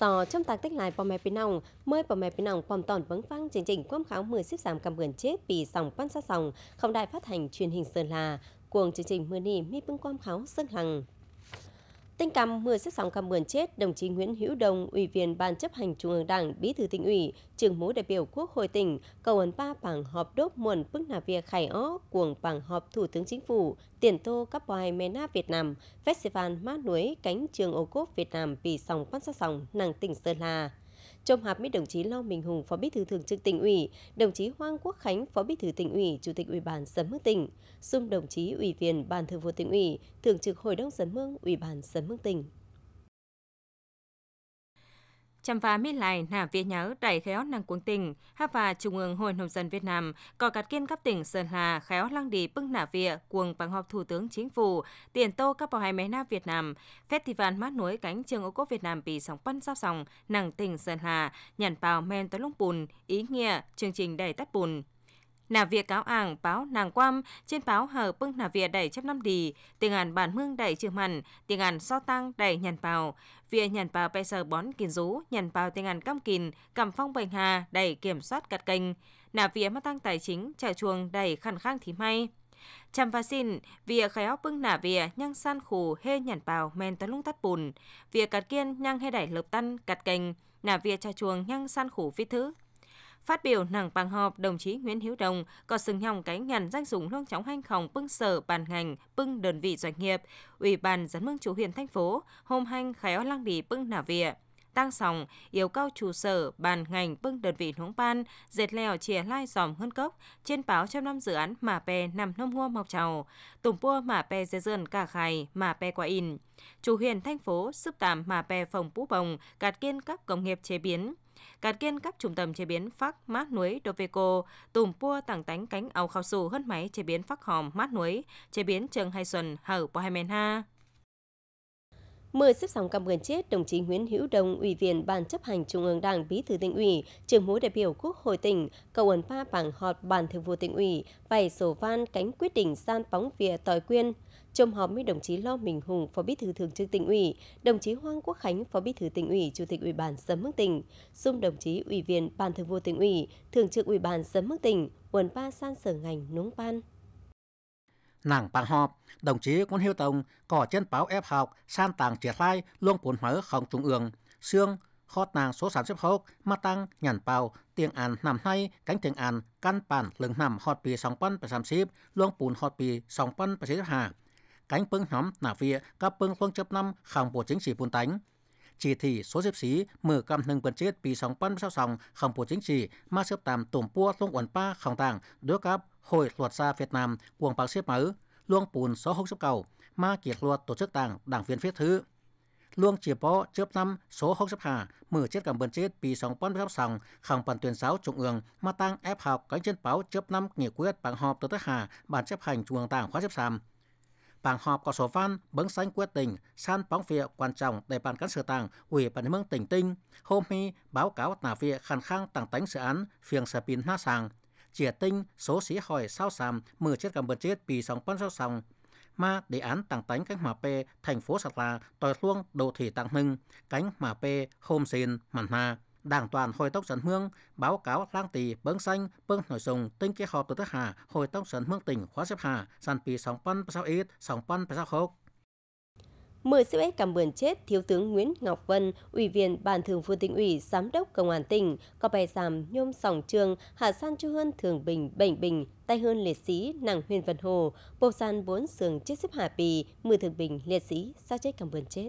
So trong tạc tích lại bò mẹ bình nòng, mới bò mẹ bình nòng quàm tòn vấn vang chương trình quam kháng 10 xếp giảm cầm vườn chết vì sòng quan sát sòng, không đại phát hành truyền hình Sơn là, Cuồng chương trình mưa nì mi bưng quam kháng sơn hằng tinh cầm 10 xếp sóng cầm mườn chết, đồng chí Nguyễn Hữu Đồng, Ủy viên Ban chấp hành Trung ương Đảng, Bí thư tỉnh ủy, trưởng mối đại biểu Quốc hội tỉnh, cầu ấn ba bảng họp đốt muộn bức nà việc khải ó, cuồng bảng họp Thủ tướng Chính phủ, tiền tô các bài mê Việt Nam, festival mát núi cánh trường ô cốp Việt Nam vì sóng quan sát sòng nàng tỉnh Sơn La. Trong họp với đồng chí Lo Minh Hùng, Phó Bí thư Thường trực tỉnh ủy, đồng chí Hoàng Quốc Khánh, Phó Bí thư tỉnh ủy, Chủ tịch Ủy ban Sấm mương tỉnh, xung đồng chí Ủy viên Ban Thường vụ tỉnh ủy, Thường trực Hội đồng Sấm mương Ủy ban Sấm mương tỉnh chăm và mi lại nà vía nhớ đẩy khéo năng cuốn tình ha và trung ương hội nông dân Việt Nam, có cát kiên các tỉnh Sơn Hà, khéo lăng đi bưng nà vía, cuồng bằng họp thủ tướng chính phủ, tiền tô các bảo hai máy na Việt Nam, festival mát núi cánh trường ô cốp Việt Nam bị sóng bắn giao sòng, nặng tỉnh Sơn Hà, nhàn bào men tới lung bùn, ý nghĩa chương trình đầy tắt bùn nà việc cáo ảng báo nàng quam trên báo hờ bưng nà việc đẩy chấp năm đi tiếng ngàn bản mương đẩy trường hẳn tiếng ngàn so tăng đẩy nhàn bào việc nhàn bào bây giờ bón kín rú nhàn bào tiếng ngàn cam kín cầm phong bệnh hà đẩy kiểm soát cắt kênh nà việc mất tăng tài chính trả chuồng đẩy khăn khang thì may chăm và xin khai óc bưng nả vỉa nhăng san khủ hê nhản bào men tấn lung tắt bùn vỉa cạt kiên nhăng hê đẩy lợp tan cạt cành nả vỉa trà chuồng nhăng san khủ phi thứ Phát biểu nặng bằng họp, đồng chí Nguyễn Hiếu Đồng có sừng nhòng cái ngàn danh dụng lương chóng hanh khổng bưng sở bàn ngành, bưng đơn vị doanh nghiệp, ủy ban dẫn mương chủ huyện thành phố, hôm hành khéo lang đi bưng nả vỉa tăng sòng, yêu cầu chủ sở, bàn ngành, bưng đơn vị nóng ban, dệt lèo chìa lai dòm hơn cốc, trên báo trong năm dự án mà pè nằm nông ngô mọc trầu, tùng pua mà pè dê dơn cả khải, mà pè qua in. Chủ huyền thành phố, sức tạm mà pè phòng pú bồng, gạt kiên các công nghiệp chế biến. Gạt kiên các trung tâm chế biến phác mát núi Doveco, tùm pua tảng tánh cánh ao khao su hớt máy chế biến phác hòm mát núi chế biến trường hai xuân hở bò hai men ha. mưa xếp sóng cảm ơn chết đồng chí Nguyễn Hữu đồng Ủy viên Ban chấp hành Trung ương Đảng, Bí thư tỉnh ủy, trưởng mũi đại biểu Quốc hội tỉnh, cầu ấn pa bảng họp Ban thường vụ tỉnh ủy, vài sổ van cánh quyết định san bóng vỉa tỏi quyên, trong họp với đồng chí Lo Minh Hùng, Phó Bí thư Thường trực tỉnh ủy, đồng chí Hoàng Quốc Khánh, Phó Bí thư tỉnh ủy, Chủ tịch Ủy ban sớm Mức tỉnh, xung đồng chí Ủy viên Ban Thường vụ tỉnh ủy, Thường trực Ủy ban sớm Mức tỉnh, quần ba san sở ngành núng ban. Nàng bàn họp, đồng chí Quân Hiêu Tông có chân báo ép học san tàng triệt lai luôn cuốn mở không trung ương, xương khó nàng số sản xuất hốc mà tăng nhàn bào tiếng An năm nay cánh tiếng An căn bản lưng nằm hot bì song pan bảy sám xếp luôn bùn hot bì song pan bảy xếp hà cánh bưng nhóm nà vịa các bưng luân chấp năm khẳng bộ chính trị buôn tánh. Chỉ thị số diếp xí mở cam nâng bần chết bị sóng bắn sao sóng khẳng bộ chính trị mà xếp tạm tùm bua luân quần ba khẳng tàng đối cấp hội luật gia Việt Nam cuồng bạc xếp mở luông bùn số hốc xếp cầu mà kiệt luật tổ chức đảng đảng viên viết thứ luông chỉ bó chớp năm số hốc xếp hà mở chết cầm bần chết bị sóng bắn sao sóng khẳng bản tuyên giáo trung ương mà tăng ép học cánh chân báo chớp năm nghị quyết bằng họp tổ tức hà bản chấp hành trung ương đảng khóa xếp sàm bảng họp có số văn bấn sánh quyết tỉnh san bóng việc quan trọng để bàn cán sự tàng ủy ban nhân tỉnh tinh hôm nay báo cáo tả việc khăn khang tàng tánh sự án phiền sở pin na sàng chia tinh số sĩ hỏi sao sàm mười chết cầm bật chết bị sóng bắn sao sòng mà đề án tàng tánh cánh mà p thành phố sạt là tòa luông đô thị tăng hưng cánh mà p hôm xin mặn na Đảng toàn Hội tốc sản Hương báo cáo lang tỳ bấn xanh bưng nội dung tinh kế họp từ thứ hà Hội tốc sản Hương tỉnh khóa xếp hà sàn pì sóng pan sao ít sóng pan sao khốc. Mười siêu ếch cảm ơn chết Thiếu tướng Nguyễn Ngọc Vân, Ủy viên Ban Thường vụ tỉnh ủy, Giám đốc Công an tỉnh, có bài giảm nhôm sòng trường, hạ san chu hơn thường bình, bệnh bình, tay hơn liệt sĩ, nàng huyền vân hồ, bộ san bốn sườn chết xếp hạ bì, mười thường bình, liệt sĩ, sao chết cảm ơn chết.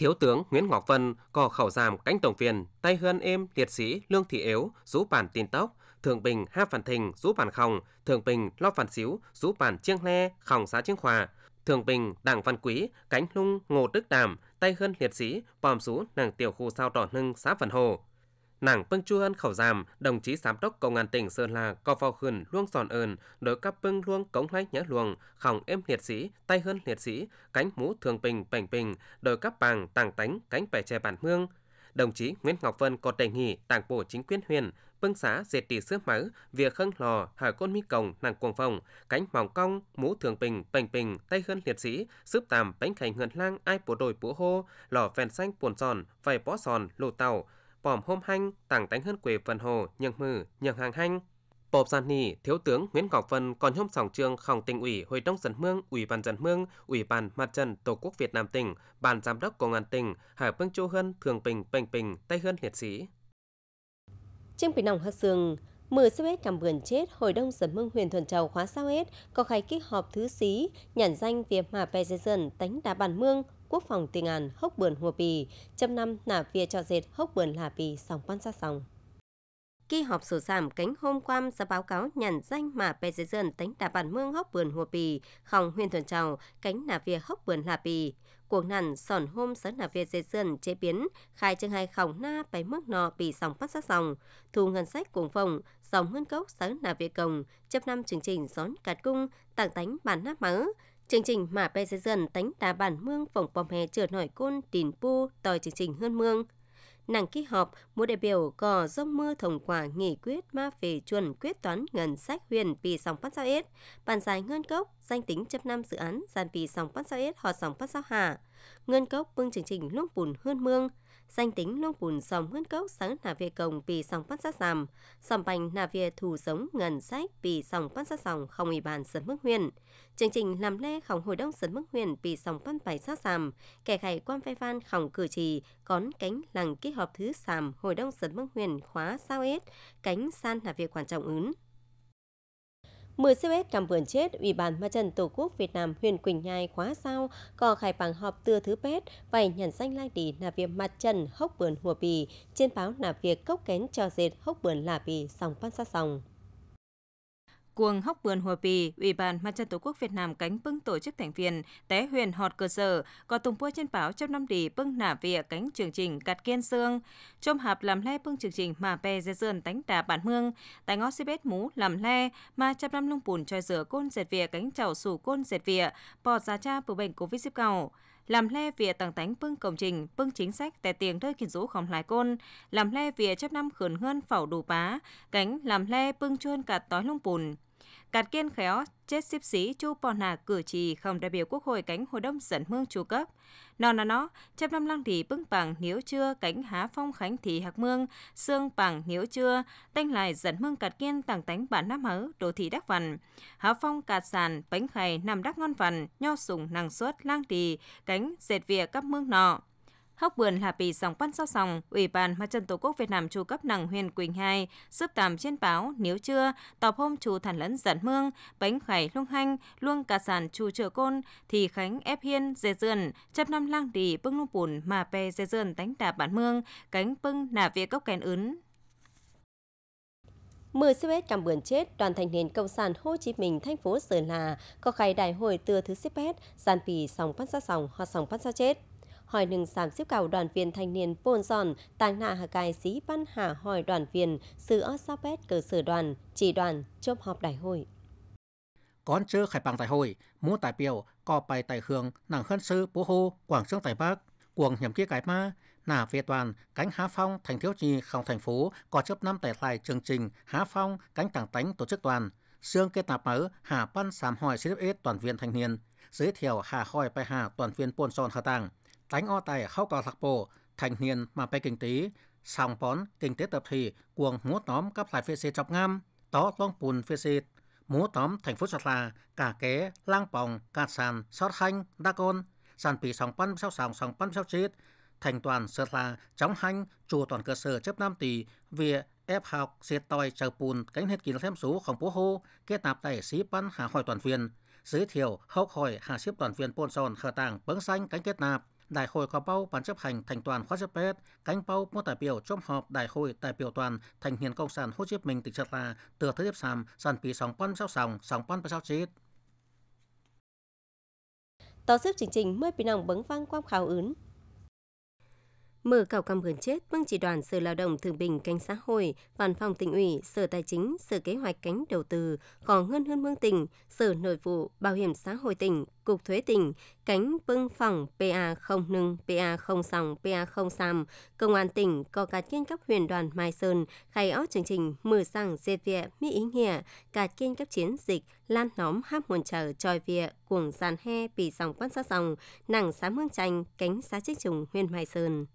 Thiếu tướng Nguyễn Ngọc Vân, cò khẩu giảm cánh tổng phiền tay hơn êm liệt sĩ Lương Thị Yếu, rú bản tin tốc, thượng bình Ha Phản Thình, rú bản khòng, thượng bình Lo Phản Xíu, rú bản chiêng le, khòng xá chiêng hòa, thượng bình đặng Văn Quý, cánh lung Ngô Đức Đàm, tay hơn liệt sĩ, bòm rú nàng tiểu khu sao đỏ nưng xá Phần Hồ, nàng pưng chu ân khẩu giam, đồng chí giám đốc công an tỉnh Sơn La có vào khườn luông sòn ơn, đối cấp pưng luông cống lách nhớ luồng, khỏng êm liệt sĩ, tay hơn liệt sĩ, cánh mũ thường bình bình bình, đối cấp bàng tàng tánh, cánh bẻ chè bản mương Đồng chí Nguyễn Ngọc Vân có đề nghị Đảng bộ chính quyền huyện pưng xã diệt tỷ xước máu, việc khâng lò, hở côn mi cổng, nàng cuồng phòng, cánh mỏng cong, mũ thường bình, bình bình, tay hơn liệt sĩ, xướp tàm, bánh khánh hườn lang, ai bộ đội búa hô, lò phèn xanh, buồn giòn, vầy bó giòn, lô tàu, bòm hôm hanh tảng tánh hơn quê phần hồ nhường mừ nhường hàng hanh Bộp giàn nỉ, Thiếu tướng Nguyễn Ngọc Vân còn hôm sòng trường khòng tỉnh ủy Hội Đông Dân Mương, Ủy ban Dân Mương, Ủy ban Mặt trận Tổ quốc Việt Nam tỉnh, Ban Giám đốc Công an tỉnh, Hải Phương châu Hân, Thường Bình, Bình Bình, Tây hơn Liệt Sĩ. trên Quỷ Nòng Hất Sương, 10 xếp cảm vườn chết, hồi đông Sở mưng huyền thuần trầu khóa sao hết, có khai kích họp thứ xí, nhản danh việc mà về dây dân tánh đá bàn mương, quốc phòng tình an hốc bườn hùa pì châm năm nả vía cho dệt hốc bườn là pì sòng quan sát sòng. Kỳ họp sổ giảm cánh hôm qua ra báo cáo nhận danh mà bè dưới dân tánh đà bản mương hốc vườn hùa bì, khòng huyền thuần trào, cánh nà vía hốc vườn là bì cuộc nản sòn hôm sớn là việc dây dân chế biến, khai chương hai khổng na bảy mức nọ bị sòng phát sát dòng thu ngân sách cuồng phồng dòng hơn cốc sớn là việc cồng, chấp năm chương trình xón cát cung, tặng tánh bản nát máu, Chương trình mà bây dây dần tánh đá bản mương phòng bom hè trượt nổi côn tín pu tòi chương trình hơn mương nàng kỳ họp, một đại biểu có giấc mơ thông qua nghị quyết ma về chuẩn quyết toán ngân sách huyện vì sòng phát sao ết, bàn giải ngân cốc, danh tính chấp năm dự án gian vì sòng phát sao ết hoặc sòng phát sao hà, Ngân cốc bưng chương trình lúc bùn hơn mương, danh tính lông bùn dòng hân cốc sáng nà về cổng vì dòng phát sát giảm, dòng bành nà về thủ sống ngần sách vì dòng phát sát dòng không ủy bàn sấn mức huyền. Chương trình làm lê khổng hồi đông sấn mức huyền vì dòng phát bài sát giảm, kẻ khải quan phê van khổng cử trì, cón cánh lằng kết hợp thứ sàm hồi đông sấn mức huyền khóa sao ết, cánh san nà về quan trọng ứng. MCS cảm vườn chết Ủy ban Mặt trận Tổ quốc Việt Nam huyện Quỳnh Nhai khóa sau có khai bằng họp tưa thứ bét và nhận danh lai tỷ là việc mặt trận hốc vườn hùa bì trên báo là việc cốc kén cho dệt hốc vườn là bì sòng pan sát sòng. Cuồng Hóc vườn Hùa Pì, Ủy ban Mặt trận Tổ quốc Việt Nam cánh bưng tổ chức thành viên té huyền họt cơ sở, có tùng bua trên báo trong năm đỉ bưng nả vỉa cánh chương trình cắt kiên xương, chôm hạp làm le bưng chương trình mà bè dê dườn đánh đà bản mương, tại ngõ xí bết mú làm le, mà chắp năm lung bùn choi rửa côn dệt vỉa cánh chảo sủ côn dệt vỉa, bọt giá cha bờ bệnh covid 19 làm le vỉa tàng tánh bưng công trình, bưng chính sách tại tiền rơi kiến rũ khóm lại côn, làm le vỉa chấp năm khườn ngân phẩu đủ bá, cánh làm le bưng chuôn cả tói lung bùn. Cạt kiên khéo, chết xếp xí chu bòn hà cử trì không đại biểu quốc hội cánh hội đông dẫn mương chu cấp nó nó nó chép năm lăng thì bưng bằng nếu chưa cánh há phong khánh thì hạc mương xương bằng nếu chưa tanh lại dẫn mương cạt kiên tàng tánh bản nam hớ đồ thị đắc vằn há phong cạt sàn bánh khầy nằm đắc ngon vằn nho sùng năng suất lang thì cánh dệt vỉa các mương nọ Hóc Bươn là bị sòng pan sau sòng, Ủy ban Mặt trận Tổ quốc Việt Nam chu cấp nặng huyền Quỳnh hai, sớp tạm trên báo, nếu chưa, tập hôm chú thản lẫn giận mương, bánh khải lung hanh, luông cả sàn chu trợ côn, thì khánh ép hiên, dê dườn, chấp năm lang đi bưng lung bùn mà pe dê dườn đánh đạp bản mương, cánh bưng nà vía cốc kèn ướn. Mười Sipet cảm bươn chết, đoàn thành niên Cộng sản Hồ Chí Minh thành phố Sơn hà có khai đại hội tưa thứ Sipet, gian vì sòng phát ra sòng hoặc sòng phát ra chết hỏi nâng xám xếp cầu đoàn viên thanh niên vôn giòn, tàng nạ hạ cài xí văn hạ hỏi đoàn viên, sư ớt sao bét cơ sở đoàn, chỉ đoàn, chốt họp đại hội. còn chưa khai bằng đại hội, muốn tài biểu, có bài tài hưởng, nàng hân sư, bố hô, quảng sương tài bắc, cuồng nhầm kia cái ma, nà về toàn, cánh há phong, thành thiếu trì, không thành phố, có chấp năm tài lại chương trình, há phong, cánh tảng tánh tổ chức toàn, xương kết nạp mở hà pan sám hỏi CFS e toàn viên thanh niên giới thiệu hà hỏi bài hà toàn viên pôn son hà tàng tánh o tài khâu cò lạc bộ, thành niên mà bay kinh tế, sòng bón kinh tế tập thể cuồng múa tóm cấp lại phê xê chọc ngam, tó long bùn phê xê, múa tóm thành phố sạt là cả ké, lang bòng, cạt sàn, sót hanh, đa con, sàn pì sòng pan sao sòng sòng pan sao chết, thành toàn sợt là chóng hanh, chùa toàn cơ sở chấp nam tỷ, về ép học xịt tòi chờ bùn cánh hết kín thêm số không bố hô, kết nạp tài sĩ pan hạ hỏi toàn viên, giới thiệu hốc hỏi hạ xếp toàn viên pôn sòn khờ tàng bấng xanh cánh kết nạp, Đại hội có bao Ban chấp hành thành toàn khóa chấp hết, cánh bao mua đại biểu trong họp Đại hội đại biểu toàn thành hiện công sản Hồ Chí Minh tỉnh Sơn La từ thứ tiếp sàm sàn pí sóng quan sáu sòng sóng quan sáu chín. Tàu xếp chương trình mới bị nòng bấn vang quan khảo ứng. Mở cào cam gần chết, Vâng chỉ đoàn Sở Lao động Thương bình Cánh xã hội, Văn phòng tỉnh ủy, Sở Tài chính, Sở Kế hoạch Cánh đầu tư, có ngân hơn mương tỉnh, Sở Nội vụ, Bảo hiểm xã hội tỉnh, Cục Thuế tỉnh, Cánh Vương phòng PA không nưng, PA không sòng, PA không sam, Công an tỉnh có cả kiên cấp huyền đoàn Mai Sơn, khai ót chương trình mở rằng dệt vịa, mỹ ý nghĩa, cả kiên cấp chiến dịch, lan nóm háp nguồn trở tròi vịa, cuồng giàn he, bì dòng quan sát dòng, nặng xá mương tranh, cánh xá trích trùng huyền Mai Sơn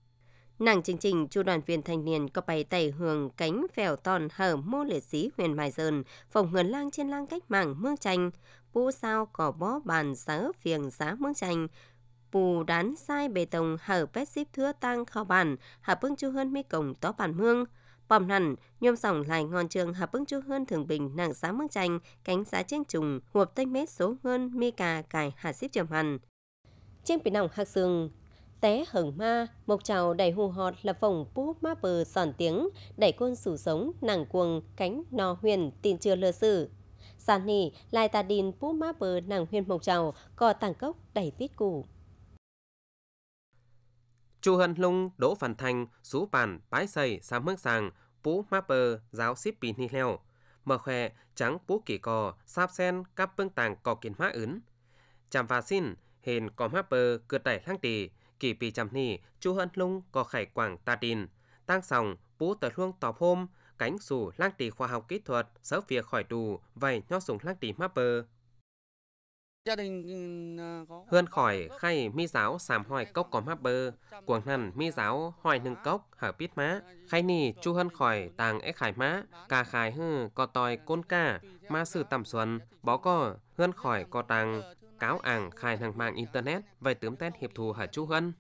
nàng chương trình chu đoàn viên thanh niên có bày tẩy hưởng cánh phèo tòn hở mô liệt sĩ huyền mài dơn phòng ngườn lang trên lang cách mạng mương tranh bu sao cỏ bó bàn giá phiền giá mương tranh bù đán sai bê tông hở pet ship thưa tăng kho bàn hạ bưng chu hơn mi cổng tó bản mương bòm nằn nhôm sòng lại ngon trường hạ bưng chu hơn thường bình nàng giá mương tranh cánh giá trên trùng hộp tênh mét số hơn mi cà cài hạ ship trầm hằn trên bị nòng hạc sương té hởng ma, mộc chào đầy hù họt là phòng pú ma bờ sòn tiếng, đẩy côn sủ sống, nàng cuồng, cánh, nò huyền, tin chưa lừa sử. Sàn nỉ, lai ta đìn pú ma bờ nàng huyền mộc chào cò tàng cốc, đẩy tít củ. Chu Hân Lung, Đỗ Phản Thành, Sú bàn Bái xây sa Hương Sàng, Pú Ma Bờ, Giáo ship pin Ni Leo, Mờ Khỏe, Trắng Pú Kỳ Cò, Sáp Sen, Cáp bưng Tàng Cò Kiến Hóa Ứng. chạm Và Xin, Hền Cò Ma Bờ, Cửa Đẩy Lăng Tì, kỳ Pi chăm ni chu hân lung có khải quảng ta tin tăng sòng bú tờ luông tò hôm cánh sủ lang tỷ khoa học kỹ thuật sở việc khỏi tù vài nho sùng lang tỷ mapper gia đình ừ, ờ, hơn khỏi khay mi giáo sàm hỏi cốc có map bơ cuồng nằn mi giáo hỏi nâng cốc hở biết má khay nì chu hơn khỏi tàng é khải má cà khải hư có tòi côn ca ma sư tầm xuân bó cò hơn khỏi có tàng cáo ảng khai năng mạng Internet về tướng tên hiệp thù hở chu hân.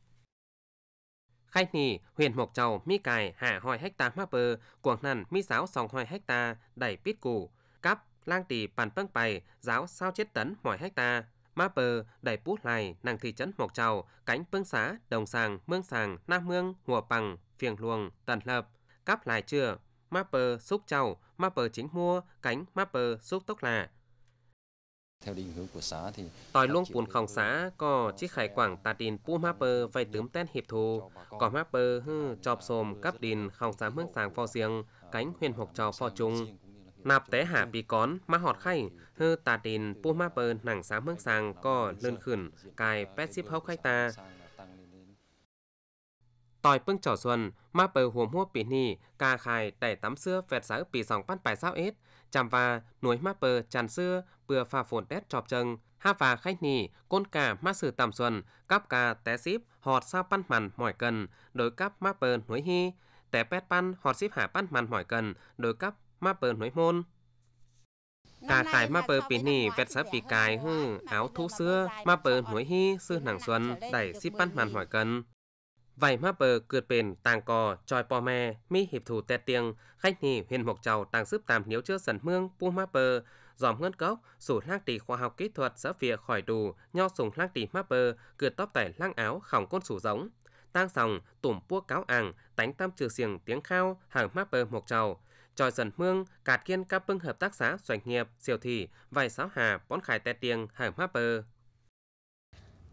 Khách nì, huyện Mộc Châu, mi cài, hạ hoi hecta mắc bơ, cuồng nằn, mi giáo sòng hoi hecta, đẩy pít củ, cắp, lang tì bàn băng bày, giáo sao chết tấn mỗi hecta, mắc bơ, đẩy bút lại, nàng thị trấn Mộc Châu, cánh bưng xá, đồng sàng, mương sàng, nam mương, hùa bằng, phiền luồng, tần lập, cắp lại chưa, mapper xúc châu, mapper chính mua, cánh mapper xúc tốc là, Tòi h định hướng thì e o của xã t luôn g b ù n k h ò n g x ã có chiếc khải quảng tạt đình bùm a p ơ v p y tướm tên hiệp thù Có ma p ơ hư chọp xồm cắp đình k h ò n g x ã mương s à n g phò riêng cánh huyền h ộ p trò phò trung Nạp té hạ bị cón m a họt khay hư tạt đình bùm a p ơ nặng x ã mương s à n g có lươn khửn cài pet ship hốc khách ta ต่อยเพิ่งเจาส่วน มาเปิดหัวหัวปีนี้กาขายแต่ตำเสื้อแฟดสาปี2021จำว่าหน่วยมาเปิดจันเสื้อเปือฝ่าฝนแดดจอบจึงห้าฝ่าไข่นี้ก้นกามาสื่อต่้มส่วนกับกาแต่ซิบหอดซาปั้นมันหมอยเกินโดยกับมาเปิดหน่วยฮี แต่แปดปั้นหอดซิบหาปั้นมันหมอยเกินโดยกับมาเปิดหน่วยมนกาขายมาเปิดปีนี้เวดสาปีกายฮื้อ เอาทุเสื้อมาเปิดหน่วยฮี ซื้อหนังส่วนได้ซิปั้นมันหอยกัน vài bờ bền cò mi tè khách nhì huyền mộc trầu tàng sức tạm nếu chưa sần mương pu bờ dòm ngân cốc sủ lang tỷ khoa học kỹ thuật xã phía khỏi đủ nho sùng lang tỷ bờ cửa tóc tẩy lang áo khổng côn sủ giống tang sòng tủm pua cáo ảng tánh tam trừ xiềng tiếng khao hàng bờ mộc trầu tròi sần mương cạt kiên các bưng hợp tác xã doanh nghiệp siêu thị vài sáo hà bón khải tè tiền hàng bờ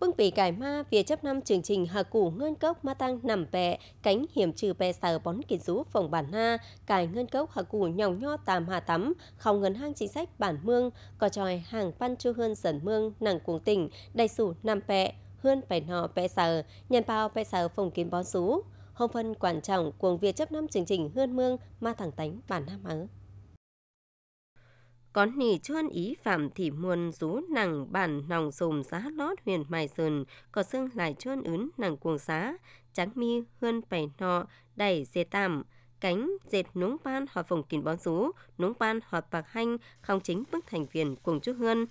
Vương vị cải ma việc chấp năm chương trình Hà Củ Ngân Cốc Ma Tăng Nằm Bẹ, Cánh Hiểm Trừ Bè Sở Bón Kiến Rú Phòng Bản Na, Cải Ngân Cốc Hà Củ Nhòng Nho Tàm Hà Tắm, Không Ngân Hang Chính Sách Bản Mương, Cò Tròi Hàng Pan Chu Hơn dần Mương, Nàng Cuồng Tỉnh, đầy Sủ Nằm Bẹ, Hơn Bè Nọ Bè Sở, Nhân Bao Bè Sở Phòng Kiến Bón Rú. Hồng phân quan trọng cuồng việc chấp năm chương trình hơn Mương Ma Thẳng Tánh Bản Nam Ớ có nì chôn ý phạm thì muôn rú nằng bản nòng dùng giá lót huyền mài sườn có xương lại chôn ướn nằng cuồng xá trắng mi hơn bảy nọ đẩy dê tạm cánh dệt núng pan họ phòng kín bón rú núng pan họ bạc hanh không chính bức thành viên cùng chú hơn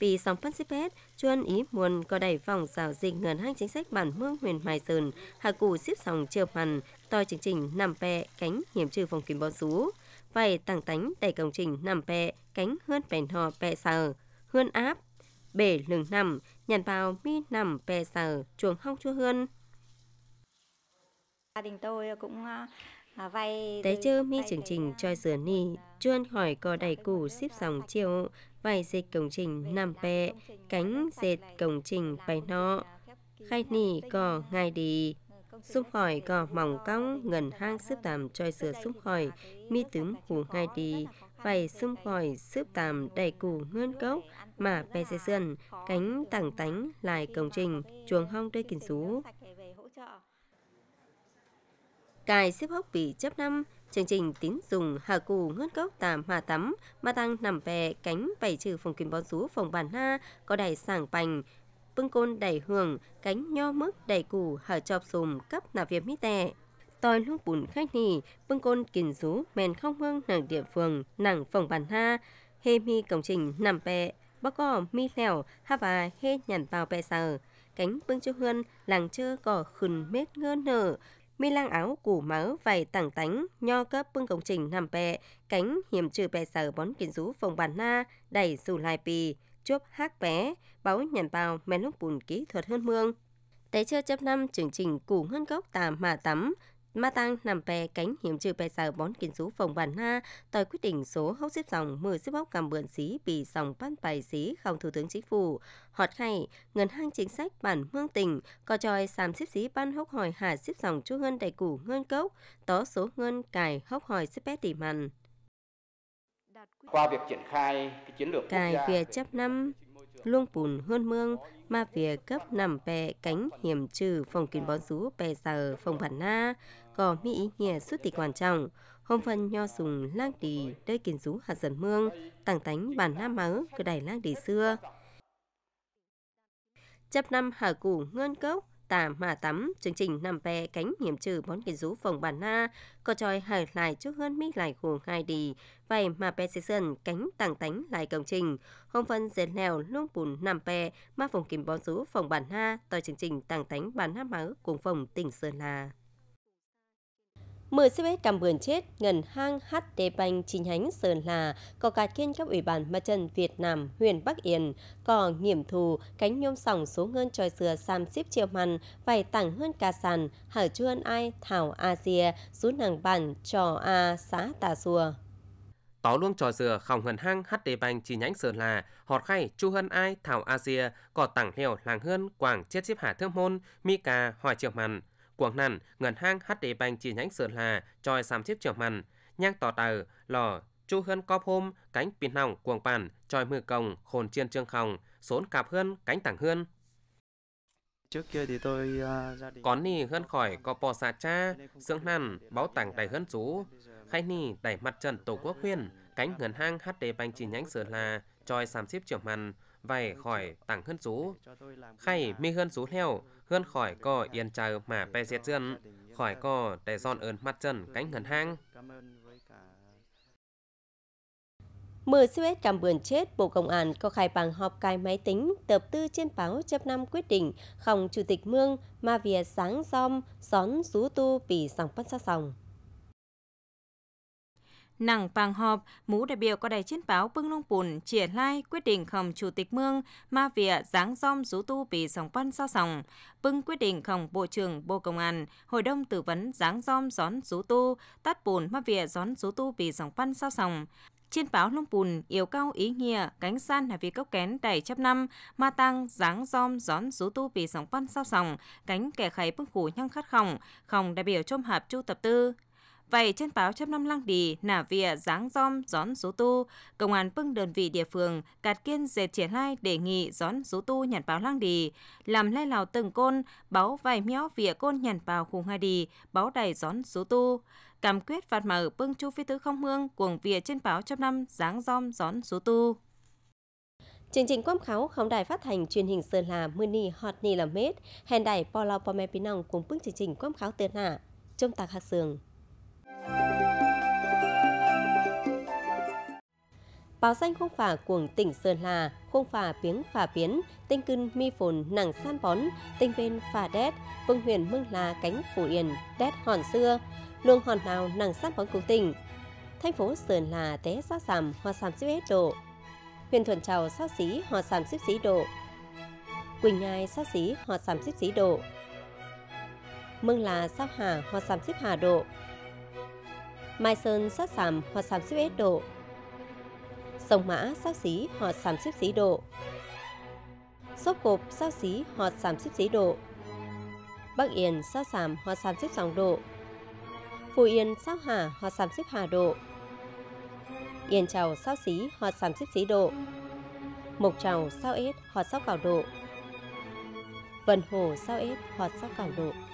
Pì sóng phân xếp hết, chuân ý muôn có đẩy phòng xảo dịch ngân hành chính sách bản mương huyền mài sườn, hạ cụ xếp sòng chiều hẳn toi chương trình nằm pẹ cánh hiểm trừ phòng kín bón rú vậy tăng tánh tại công trình nằm bè cánh hơn bèn hò bè sờ, hơn áp, bể lường nằm, nhàn vào mi nằm bè sờ, chuồng hong chua hơn. Gia đình tôi cũng à, à, Tế chư mi chương trình à, choi sửa ni, chuôn hỏi cò đầy củ xếp dòng chiều, vài dịch công trình nằm bè, cánh dệt công trình bày nọ, khai nỉ cò ngay đi súp hỏi có mỏng cong ngần hang xếp tạm choi sửa súp hỏi mi tướng hù ngay đi vầy sum khỏi xếp tạm đầy củ ngươn cốc mà bè xe sườn cánh tảng tánh lại công trình chuồng hong đôi kỳnh sú cài xếp hốc vì chấp năm chương trình tín dùng hà cù ngân cốc tạm hà tắm mà tăng nằm bè cánh bảy trừ phòng kim bón sú phòng bản na có đài sảng bành bưng côn đẩy hưởng, cánh nho mức đẩy củ, hở chọp sùm cấp là viêm mít tè Tôi lúc bùn khách nỉ, bưng côn kìn rú, mèn không hương nàng địa phương, nàng phòng bàn ha, hê mi cổng trình nằm bè bóc có mi lèo, ha và hê nhàn vào bè sờ. Cánh bưng cho hươn, làng chơ cỏ khừng mết ngơ nở, mi lang áo củ máu vài tảng tánh nho cấp bưng công trình nằm bè cánh hiểm trừ bè sờ bón kiến rú phòng bàn na đẩy dù lai pì chốp hát bé, báo nhận bào mẹ lúc bùn kỹ thuật hơn mương. Tế chơ chấp năm chương trình củ ngân gốc tà mà tắm, ma tăng nằm bè cánh hiểm trừ bè sờ bón kiến rú phòng bản na tòi quyết định số hốc xếp dòng mười xếp hốc cầm bượn xí bị dòng ban bài xí không thủ tướng chính phủ họt khay ngân hàng chính sách bản mương tỉnh có tròi sàm xếp xí ban hốc hỏi hà xếp dòng chu ngân đại củ ngân cốc tó số ngân cài hốc hỏi xếp bé tỉ mặn qua việc triển khai cái chiến lược cài việc chấp năm luông bùn hơn mương mà việc cấp nằm bè cánh hiểm trừ phòng kín bó rú bè giờ phòng bản na có mỹ ý nghĩa xuất tịch quan trọng hôm phân nho sùng lang đi đơi kiến rú hạt dần mương tàng tánh bản na mớ cơ đài lang đi xưa chấp năm hà củ ngân cốc tà mà tắm chương trình nằm bè cánh hiểm trừ bón kỳ rú phòng bản na có tròi hở lại trước hơn mỹ lại hồ hai đi vậy mà bè season cánh tàng tánh lại công trình hôm phân dệt lèo lúc bùn nằm bè mà phòng kìm bón rú phòng bản na tòa chương trình tàng tánh bản hát máu cùng phòng tỉnh sơn la 10 CP cầm vườn chết, ngân hàng HD Bank chi nhánh Sơn La có cả kiên các ủy ban mặt trận Việt Nam huyện Bắc Yên có nghiệm thù cánh nhôm sòng số ngân tròi dừa sam xếp chiều mặn phải tặng hơn ca sàn hở chuân ai thảo a dìa rút nàng bản trò a xã tà xùa có luôn trò dừa khổng ngân hang HD Bank chi nhánh Sơn La, họt khay Chu hơn Ai Thảo a dìa có tặng hiệu làng hơn Quảng chết xếp hạ thương môn, Mika Hòa Triệu Mặn quảng nàn ngân hàng HD Bank chi nhánh Sơn hà choi sam chiếc trường màn, nhang tỏ tờ, lò, chu hơn cóp hôm, cánh pin hỏng cuồng bàn, choi mưa cồng khồn chiên trương khòng, sốn cạp hơn, cánh tảng hơn. Trước kia thì tôi uh, à, gia đình... Có nì hơn khỏi có bò xà cha, dưỡng nàn, báo tảng đầy hơn chú. Khai nì đẩy mặt trận Tổ quốc huyên cánh ngân hàng HD Bank chi nhánh Sơn hà choi sam chiếc trường màn, vay khỏi tảng hơn sú, khay mi hơn sú theo hơn khỏi cò yên chờ mà bè diệt chân khỏi cò để giòn ơn mặt chân cánh ngân hang. Mở xe trạm vườn chết, Bộ Công an có khai bằng họp cài máy tính, tập tư trên báo chấp năm quyết định không Chủ tịch Mương mà việc sáng xóm xón rú tu vì dòng phát sát sòng nàng pàng họp, mũ đại biểu có đại chiến báo bưng long bùn, triển lai quyết định khổng chủ tịch mương, ma vỉa dáng dom rú tu vì sòng văn sao sòng, bưng quyết định khổng bộ trưởng bộ công an, hội đồng tư vấn dáng dom gión rú tu, tắt bùn ma vỉa gión rú tu vì sòng văn sao sòng, trên báo long bùn yêu cao ý nghĩa cánh san là vì cốc kén đầy chấp năm ma tăng dáng dom gión rú tu vì sóng văn sao sòng cánh kẻ kháy bưng khủ nhăng khát khỏng khòng đại biểu chôm hạp chu tập tư Vậy trên báo chấp năm lăng đi, nả vỉa dáng dom gión số tu, công an pưng đơn vị địa phương, cạt kiên dệt triển lai đề nghị gión số tu nhàn báo lăng đi, làm lai lào từng côn, báo vài méo vỉa côn nhàn báo khu hai đi, báo đầy gión số tu. Cảm quyết phạt mở pưng chu phi tứ không hương cuồng vỉa trên báo chấp năm dáng dom gión số tu. Chương trình quam kháo khóng đài phát hành truyền hình Sơn La ni Hot Ni là Mết, hèn đài Polo Pomepinon cùng bưng chương trình quam kháo tên hạ. Trong tạc hạt sườn Báo danh không phả của tỉnh Sơn hà, không phả tiếng phả biến, tinh cưng mi phồn nàng san bón, tinh ven phà đét, vương huyền mương là cánh phủ yên, đét hòn xưa, luồng hòn nào nàng san bón cố tình. Thành phố Sơn hà té sát sàm hoa sàm xếp hết độ. Huyền thuần trào sát xí hoa sàm xếp xí độ. Quỳnh nhai sát xí hoa sàm xếp xí độ. Mương là sao hà hoa sàm xếp hà độ. Mai Sơn sát sàm hoặc sàm xếp ép độ. Sông Mã sát xí hoặc sàm xếp xí độ. Sốc Cộp sát xí hoặc sàm xếp xí độ. Bắc Yên sát sàm hoặc sàm xếp dòng độ. phù Yên sát hà hoặc sàm xếp hà độ. Yên Trào sát xí hoặc sàm xếp xí độ. Mộc Trào sát ép hoặc sát cào độ. Vân Hồ sát ép hoặc sát cào độ.